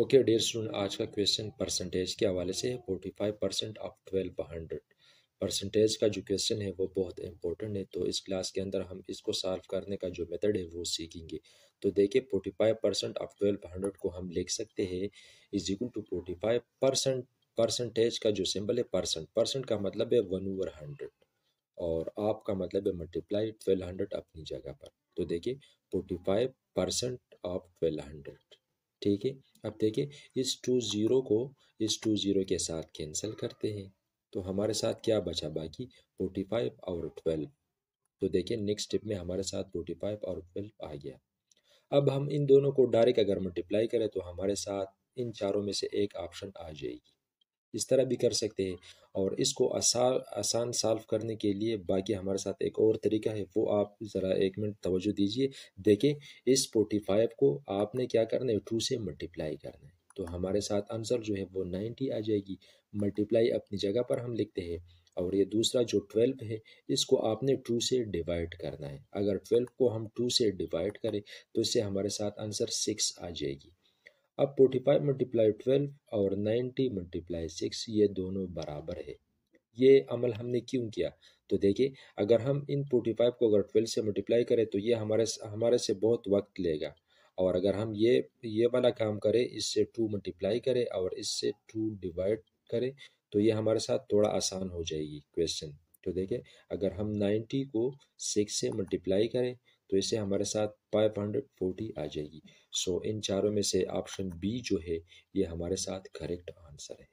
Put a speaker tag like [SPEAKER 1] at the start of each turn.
[SPEAKER 1] okay dear student आज का question percentage के हवाले से है forty five percent of twelve hundred percentage का जो क्वेश्चन है वो बहुत इंपॉर्टेंट है तो इस क्लास के अंदर हम इसको सॉल्व करने का जो मेथड है वो सीखेंगे तो देखिए forty five percent of twelve hundred को हम लिख सकते हैं is equal to forty five percent percentage का जो सिंबल है परसेंट परसेंट का मतलब है वन ओवर हंड्रेड और आपका मतलब है मल्टीप्लाई ट्वेल्व हंड्रेड अपनी जगह पर तो देखिए forty five percent of twelve hundred ठीक है अब देखिए इस टू ज़ीरो को इस टू ज़ीरो के साथ कैंसिल करते हैं तो हमारे साथ क्या बचा बाकी फोर्टी फाइव और ट्वेल्व तो देखिए नेक्स्ट स्टेप में हमारे साथ फोर्टी फाइव और ट्वेल्व आ गया अब हम इन दोनों को डायरेक्ट अगर मल्टीप्लाई करें तो हमारे साथ इन चारों में से एक ऑप्शन आ जाएगी इस तरह भी कर सकते हैं और इसको आसान आसान सॉल्व करने के लिए बाकी हमारे साथ एक और तरीका है वो आप ज़रा एक मिनट तवज्जो दीजिए देखें इस फोर्टी फाइव को आपने क्या करना है टू से मल्टीप्लाई करना है तो हमारे साथ आंसर जो है वो नाइन्टी आ जाएगी मल्टीप्लाई अपनी जगह पर हम लिखते हैं और ये दूसरा जो ट्वेल्व है इसको आपने टू से डिवाइड करना है अगर ट्वेल्व को हम टू से डिवाइड करें तो इससे हमारे साथ आंसर सिक्स आ जाएगी अब फोर्टी फाइव मल्टीप्लाई ट्वेल्व और नाइन्टी मल्टीप्लाई सिक्स ये दोनों बराबर है ये अमल हमने क्यों किया तो देखिए अगर हम इन फोर्टी फाइव को अगर ट्वेल्व से मल्टीप्लाई करें तो ये हमारे हमारे से बहुत वक्त लेगा और अगर हम ये ये वाला काम करें इससे टू मल्टीप्लाई करें और इससे टू डिवाइड करें तो ये हमारे साथ थोड़ा आसान हो जाएगी क्वेश्चन तो देखिए अगर हम नाइन्टी को सिक्स से मल्टीप्लाई करें तो इसे हमारे साथ फाइव हंड्रेड फोर्टी आ जाएगी सो so, इन चारों में से ऑप्शन बी जो है ये हमारे साथ करेक्ट आंसर है